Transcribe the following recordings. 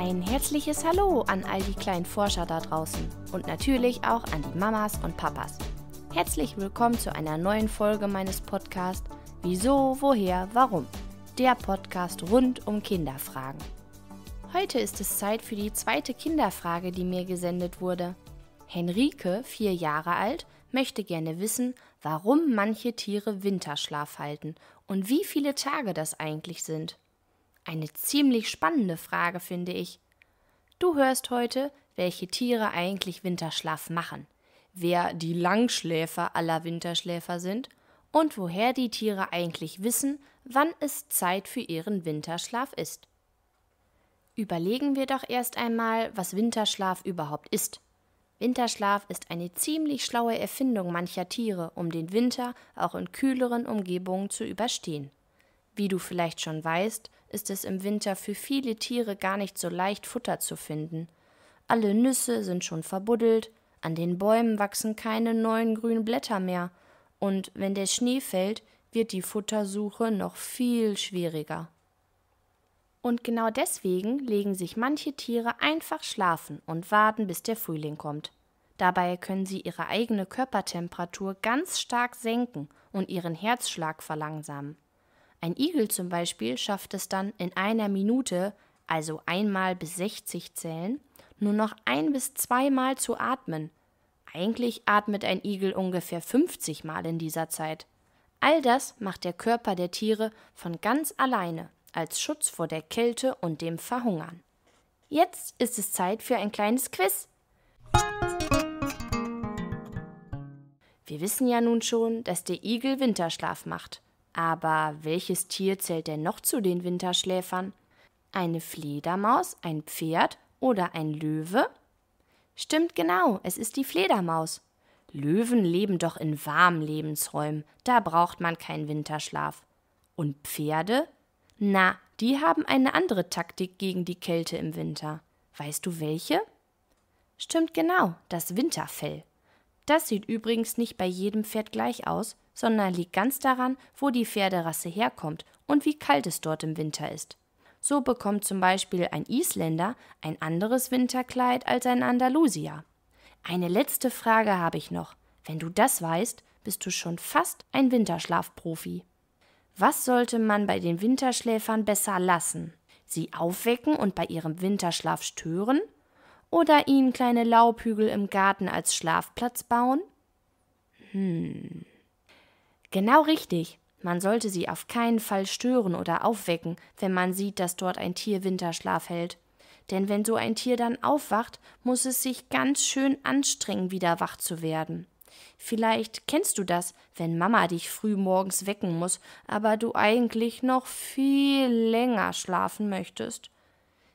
Ein herzliches Hallo an all die kleinen Forscher da draußen und natürlich auch an die Mamas und Papas. Herzlich willkommen zu einer neuen Folge meines Podcasts Wieso, Woher, Warum? Der Podcast rund um Kinderfragen. Heute ist es Zeit für die zweite Kinderfrage, die mir gesendet wurde. Henrike, vier Jahre alt, möchte gerne wissen, warum manche Tiere Winterschlaf halten und wie viele Tage das eigentlich sind. Eine ziemlich spannende Frage, finde ich. Du hörst heute, welche Tiere eigentlich Winterschlaf machen, wer die Langschläfer aller Winterschläfer sind und woher die Tiere eigentlich wissen, wann es Zeit für ihren Winterschlaf ist. Überlegen wir doch erst einmal, was Winterschlaf überhaupt ist. Winterschlaf ist eine ziemlich schlaue Erfindung mancher Tiere, um den Winter auch in kühleren Umgebungen zu überstehen. Wie du vielleicht schon weißt, ist es im Winter für viele Tiere gar nicht so leicht, Futter zu finden. Alle Nüsse sind schon verbuddelt, an den Bäumen wachsen keine neuen grünen Blätter mehr, und wenn der Schnee fällt, wird die Futtersuche noch viel schwieriger. Und genau deswegen legen sich manche Tiere einfach schlafen und warten, bis der Frühling kommt. Dabei können sie ihre eigene Körpertemperatur ganz stark senken und ihren Herzschlag verlangsamen. Ein Igel zum Beispiel schafft es dann in einer Minute, also einmal bis 60 zählen, nur noch ein bis zweimal zu atmen. Eigentlich atmet ein Igel ungefähr 50 Mal in dieser Zeit. All das macht der Körper der Tiere von ganz alleine als Schutz vor der Kälte und dem Verhungern. Jetzt ist es Zeit für ein kleines Quiz. Wir wissen ja nun schon, dass der Igel Winterschlaf macht. Aber welches Tier zählt denn noch zu den Winterschläfern? Eine Fledermaus, ein Pferd oder ein Löwe? Stimmt genau, es ist die Fledermaus. Löwen leben doch in warmen Lebensräumen, da braucht man keinen Winterschlaf. Und Pferde? Na, die haben eine andere Taktik gegen die Kälte im Winter. Weißt du welche? Stimmt genau, das Winterfell. Das sieht übrigens nicht bei jedem Pferd gleich aus, sondern liegt ganz daran, wo die Pferderasse herkommt und wie kalt es dort im Winter ist. So bekommt zum Beispiel ein Isländer ein anderes Winterkleid als ein Andalusier. Eine letzte Frage habe ich noch. Wenn du das weißt, bist du schon fast ein Winterschlafprofi. Was sollte man bei den Winterschläfern besser lassen? Sie aufwecken und bei ihrem Winterschlaf stören? Oder ihnen kleine Laubhügel im Garten als Schlafplatz bauen? Hm. Genau richtig. Man sollte sie auf keinen Fall stören oder aufwecken, wenn man sieht, dass dort ein Tier Winterschlaf hält. Denn wenn so ein Tier dann aufwacht, muss es sich ganz schön anstrengen, wieder wach zu werden. Vielleicht kennst du das, wenn Mama dich früh morgens wecken muss, aber du eigentlich noch viel länger schlafen möchtest.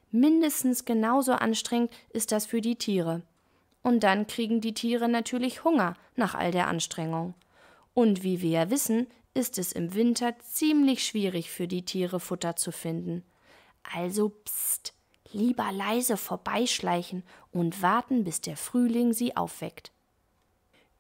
Mindestens genauso anstrengend ist das für die Tiere. Und dann kriegen die Tiere natürlich Hunger nach all der Anstrengung. Und wie wir ja wissen, ist es im Winter ziemlich schwierig für die Tiere Futter zu finden. Also pst, lieber leise vorbeischleichen und warten, bis der Frühling sie aufweckt.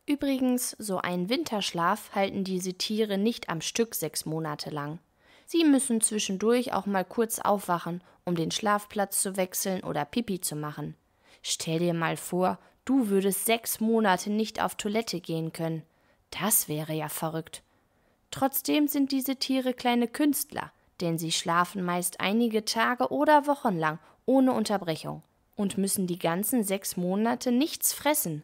Übrigens, so einen Winterschlaf halten diese Tiere nicht am Stück sechs Monate lang. Sie müssen zwischendurch auch mal kurz aufwachen, um den Schlafplatz zu wechseln oder Pipi zu machen. Stell dir mal vor, du würdest sechs Monate nicht auf Toilette gehen können. Das wäre ja verrückt. Trotzdem sind diese Tiere kleine Künstler, denn sie schlafen meist einige Tage oder Wochen lang ohne Unterbrechung und müssen die ganzen sechs Monate nichts fressen.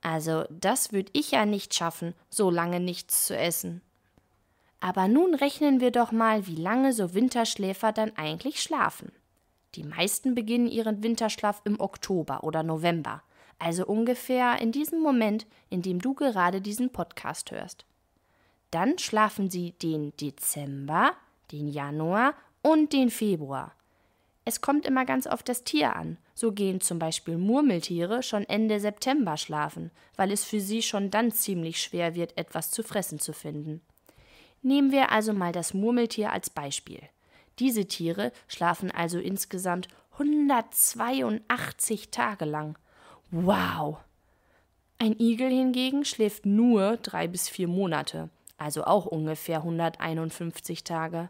Also das würde ich ja nicht schaffen, so lange nichts zu essen. Aber nun rechnen wir doch mal, wie lange so Winterschläfer dann eigentlich schlafen. Die meisten beginnen ihren Winterschlaf im Oktober oder November also ungefähr in diesem Moment, in dem du gerade diesen Podcast hörst. Dann schlafen sie den Dezember, den Januar und den Februar. Es kommt immer ganz auf das Tier an. So gehen zum Beispiel Murmeltiere schon Ende September schlafen, weil es für sie schon dann ziemlich schwer wird, etwas zu fressen zu finden. Nehmen wir also mal das Murmeltier als Beispiel. Diese Tiere schlafen also insgesamt 182 Tage lang. Wow! Ein Igel hingegen schläft nur drei bis vier Monate, also auch ungefähr 151 Tage.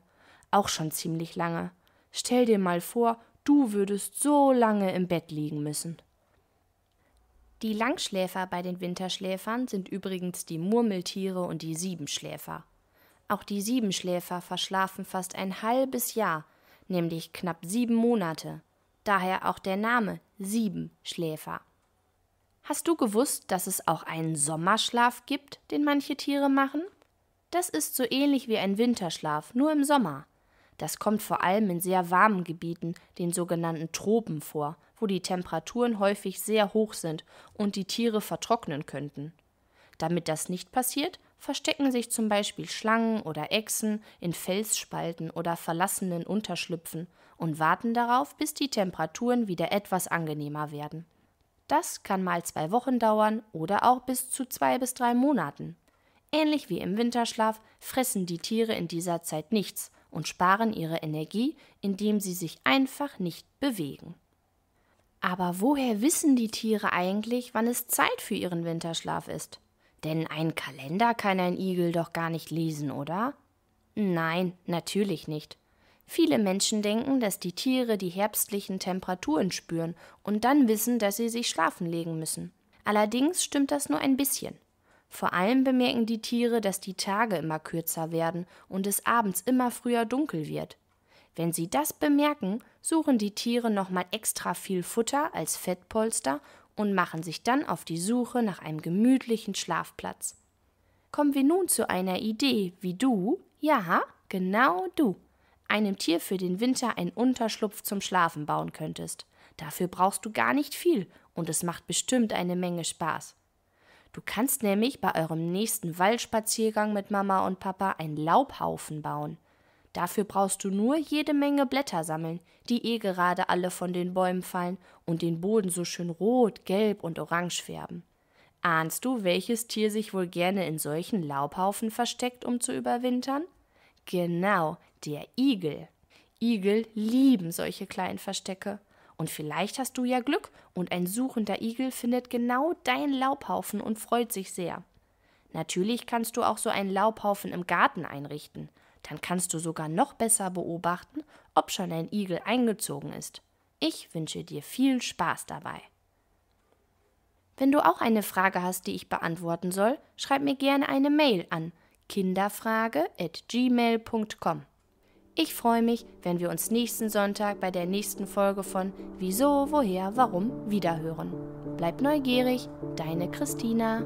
Auch schon ziemlich lange. Stell dir mal vor, du würdest so lange im Bett liegen müssen. Die Langschläfer bei den Winterschläfern sind übrigens die Murmeltiere und die Siebenschläfer. Auch die Siebenschläfer verschlafen fast ein halbes Jahr, nämlich knapp sieben Monate. Daher auch der Name Siebenschläfer. Hast du gewusst, dass es auch einen Sommerschlaf gibt, den manche Tiere machen? Das ist so ähnlich wie ein Winterschlaf, nur im Sommer. Das kommt vor allem in sehr warmen Gebieten, den sogenannten Tropen, vor, wo die Temperaturen häufig sehr hoch sind und die Tiere vertrocknen könnten. Damit das nicht passiert, verstecken sich zum Beispiel Schlangen oder Echsen in Felsspalten oder verlassenen Unterschlüpfen und warten darauf, bis die Temperaturen wieder etwas angenehmer werden. Das kann mal zwei Wochen dauern oder auch bis zu zwei bis drei Monaten. Ähnlich wie im Winterschlaf fressen die Tiere in dieser Zeit nichts und sparen ihre Energie, indem sie sich einfach nicht bewegen. Aber woher wissen die Tiere eigentlich, wann es Zeit für ihren Winterschlaf ist? Denn einen Kalender kann ein Igel doch gar nicht lesen, oder? Nein, natürlich nicht. Viele Menschen denken, dass die Tiere die herbstlichen Temperaturen spüren und dann wissen, dass sie sich schlafen legen müssen. Allerdings stimmt das nur ein bisschen. Vor allem bemerken die Tiere, dass die Tage immer kürzer werden und es abends immer früher dunkel wird. Wenn sie das bemerken, suchen die Tiere nochmal extra viel Futter als Fettpolster und machen sich dann auf die Suche nach einem gemütlichen Schlafplatz. Kommen wir nun zu einer Idee, wie du, ja, genau du, einem Tier für den Winter einen Unterschlupf zum Schlafen bauen könntest. Dafür brauchst du gar nicht viel und es macht bestimmt eine Menge Spaß. Du kannst nämlich bei eurem nächsten Waldspaziergang mit Mama und Papa einen Laubhaufen bauen. Dafür brauchst du nur jede Menge Blätter sammeln, die eh gerade alle von den Bäumen fallen und den Boden so schön rot, gelb und orange färben. Ahnst du, welches Tier sich wohl gerne in solchen Laubhaufen versteckt, um zu überwintern? Genau, der Igel. Igel lieben solche kleinen Verstecke. Und vielleicht hast du ja Glück und ein suchender Igel findet genau deinen Laubhaufen und freut sich sehr. Natürlich kannst du auch so einen Laubhaufen im Garten einrichten. Dann kannst du sogar noch besser beobachten, ob schon ein Igel eingezogen ist. Ich wünsche dir viel Spaß dabei. Wenn du auch eine Frage hast, die ich beantworten soll, schreib mir gerne eine Mail an kinderfrage.gmail.com. Ich freue mich, wenn wir uns nächsten Sonntag bei der nächsten Folge von Wieso, Woher, Warum wiederhören. Bleib neugierig, deine Christina.